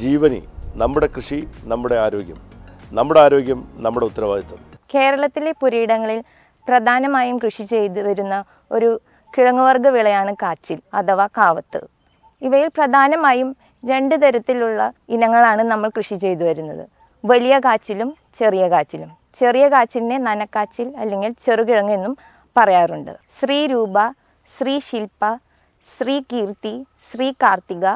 ജീവനി നമ്മുടെ കൃഷി നമ്മുടെ ആരോഗ്യം നമ്മുടെ ആരോഗ്യം നമ്മുടെ ഉത്തരവാദിത്വം കേരളത്തിലെ പുരയിടങ്ങളിൽ പ്രധാനമായും കൃഷി ചെയ്തു വരുന്ന ഒരു കിഴങ്ങുവർഗ്ഗ വിളയാണ് കാച്ചിൽ അഥവാ കാവത്ത് ഇവയിൽ പ്രധാനമായും രണ്ട് തരത്തിലുള്ള ഇനങ്ങളാണ് നമ്മൾ കൃഷി ചെയ്തു വരുന്നത് വലിയ കാച്ചിലും ചെറിയ കാച്ചിലും ചെറിയ കാച്ചിലിനെ നനക്കാച്ചിൽ അല്ലെങ്കിൽ ചെറുകിഴങ്ങ് എന്നും പറയാറുണ്ട് ശ്രീ രൂപ ശ്രീ ശില്പ ശ്രീ കീർത്തി ശ്രീ കാർത്തിക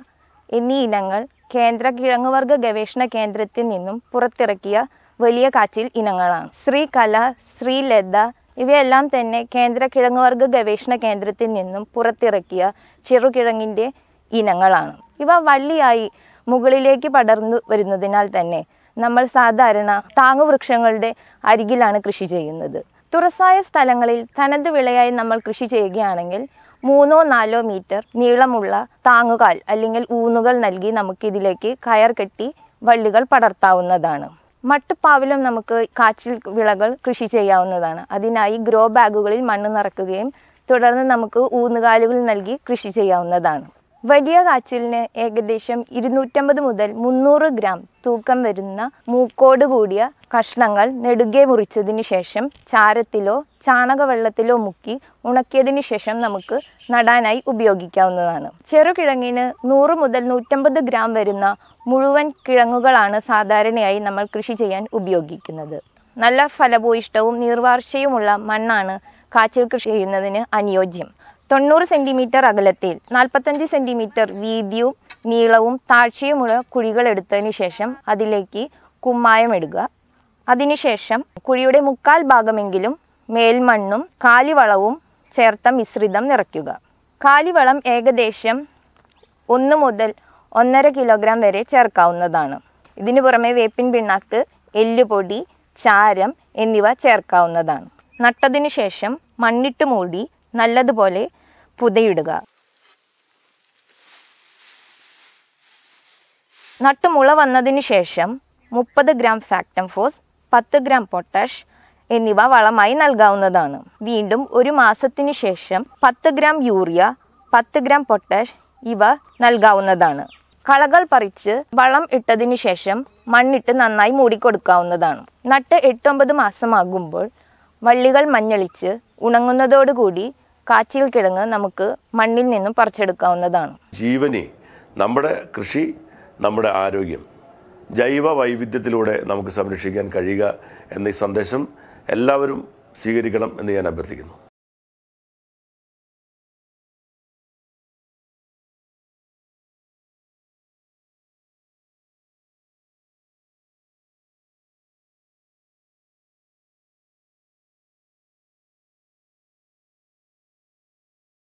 എന്നീ ഇനങ്ങൾ കേന്ദ്ര കിഴങ്ങുവർഗ ഗവേഷണ കേന്ദ്രത്തിൽ നിന്നും പുറത്തിറക്കിയ വലിയ കാച്ചിൽ ഇനങ്ങളാണ് ശ്രീ കല ശ്രീ ലത ഇവയെല്ലാം തന്നെ കേന്ദ്ര കിഴങ്ങുവർഗ ഗവേഷണ കേന്ദ്രത്തിൽ നിന്നും പുറത്തിറക്കിയ ചെറുകിഴങ്ങിൻ്റെ ഇനങ്ങളാണ് ഇവ വള്ളിയായി മുകളിലേക്ക് പടർന്നു വരുന്നതിനാൽ തന്നെ നമ്മൾ സാധാരണ താങ്ങുവൃക്ഷങ്ങളുടെ അരികിലാണ് കൃഷി ചെയ്യുന്നത് തുറസായ സ്ഥലങ്ങളിൽ തനത് വിളയായി നമ്മൾ കൃഷി ചെയ്യുകയാണെങ്കിൽ മൂന്നോ നാലോ മീറ്റർ നീളമുള്ള താങ്ങുകാൽ അല്ലെങ്കിൽ ഊന്നുകൾ നൽകി നമുക്കിതിലേക്ക് കയർ കെട്ടി വള്ളികൾ പടർത്താവുന്നതാണ് മട്ടുപ്പാവിലും നമുക്ക് കാച്ചിൽ വിളകൾ കൃഷി ചെയ്യാവുന്നതാണ് അതിനായി ഗ്രോ ബാഗുകളിൽ മണ്ണ് നിറക്കുകയും തുടർന്ന് നമുക്ക് ഊന്നുകാലുകൾ നൽകി കൃഷി ചെയ്യാവുന്നതാണ് വലിയ കാച്ചിലിന് ഏകദേശം ഇരുന്നൂറ്റമ്പത് മുതൽ മുന്നൂറ് ഗ്രാം തൂക്കം വരുന്ന മൂക്കോട് കൂടിയ കഷ്ണങ്ങൾ നെടുകെ മുറിച്ചതിന് ശേഷം ചാരത്തിലോ ചാണകവെള്ളത്തിലോ മുക്കി ഉണക്കിയതിന് ശേഷം നമുക്ക് നടാനായി ഉപയോഗിക്കാവുന്നതാണ് ചെറുകിഴങ്ങിന് നൂറ് മുതൽ നൂറ്റമ്പത് ഗ്രാം വരുന്ന മുഴുവൻ കിഴങ്ങുകളാണ് സാധാരണയായി നമ്മൾ കൃഷി ചെയ്യാൻ ഉപയോഗിക്കുന്നത് നല്ല ഫലഭൂയിഷ്ടവും നീർവാർച്ചയുമുള്ള മണ്ണാണ് കാച്ചിൽ കൃഷി ചെയ്യുന്നതിന് അനുയോജ്യം തൊണ്ണൂറ് സെൻറ്റിമീറ്റർ അകലത്തിൽ നാൽപ്പത്തഞ്ച് സെൻറ്റിമീറ്റർ വീതിയും നീളവും താഴ്ചയുമുള്ള കുഴികൾ എടുത്തതിന് ശേഷം അതിലേക്ക് കുമ്മായം ഇടുക അതിനുശേഷം കുഴിയുടെ മുക്കാൽ ഭാഗമെങ്കിലും മേൽമണ്ണും കാലിവളവും ചേർത്ത മിശ്രിതം നിറയ്ക്കുക കാലിവളം ഏകദേശം ഒന്ന് മുതൽ ഒന്നര കിലോഗ്രാം വരെ ചേർക്കാവുന്നതാണ് ഇതിന് പുറമെ വേപ്പിൻ പിണ്ണാക്ക് എല്ലുപൊടി ചാരം എന്നിവ ചേർക്കാവുന്നതാണ് നട്ടതിനു ശേഷം മണ്ണിട്ട് മൂടി നല്ലതുപോലെ പുതയിടുക നട്ടുമുള വന്നതിന് ശേഷം മുപ്പത് ഗ്രാം ഫാക്ടം ഫോസ് പത്ത് ഗ്രാം പൊട്ടാഷ് എന്നിവ വളമായി നൽകാവുന്നതാണ് വീണ്ടും ഒരു മാസത്തിന് ശേഷം പത്ത് ഗ്രാം യൂറിയ പത്ത് ഗ്രാം പൊട്ടാഷ് ഇവ നൽകാവുന്നതാണ് കളകൾ പറിച്ച് വളം ഇട്ടതിന് ശേഷം മണ്ണിട്ട് നന്നായി മൂടിക്കൊടുക്കാവുന്നതാണ് നട്ട് എട്ടൊമ്പത് മാസമാകുമ്പോൾ വള്ളികൾ മഞ്ഞളിച്ച് ഉണങ്ങുന്നതോടുകൂടി കാച്ചിയിൽ കിടങ്ങ് നമുക്ക് മണ്ണിൽ നിന്നും പറിച്ചെടുക്കാവുന്നതാണ് ജീവനി നമ്മുടെ കൃഷി നമ്മുടെ ആരോഗ്യം ജൈവ വൈവിധ്യത്തിലൂടെ നമുക്ക് സംരക്ഷിക്കാൻ കഴിയുക എന്ന ഈ സന്ദേശം എല്ലാവരും സ്വീകരിക്കണം എന്ന് ഞാൻ അഭ്യർത്ഥിക്കുന്നു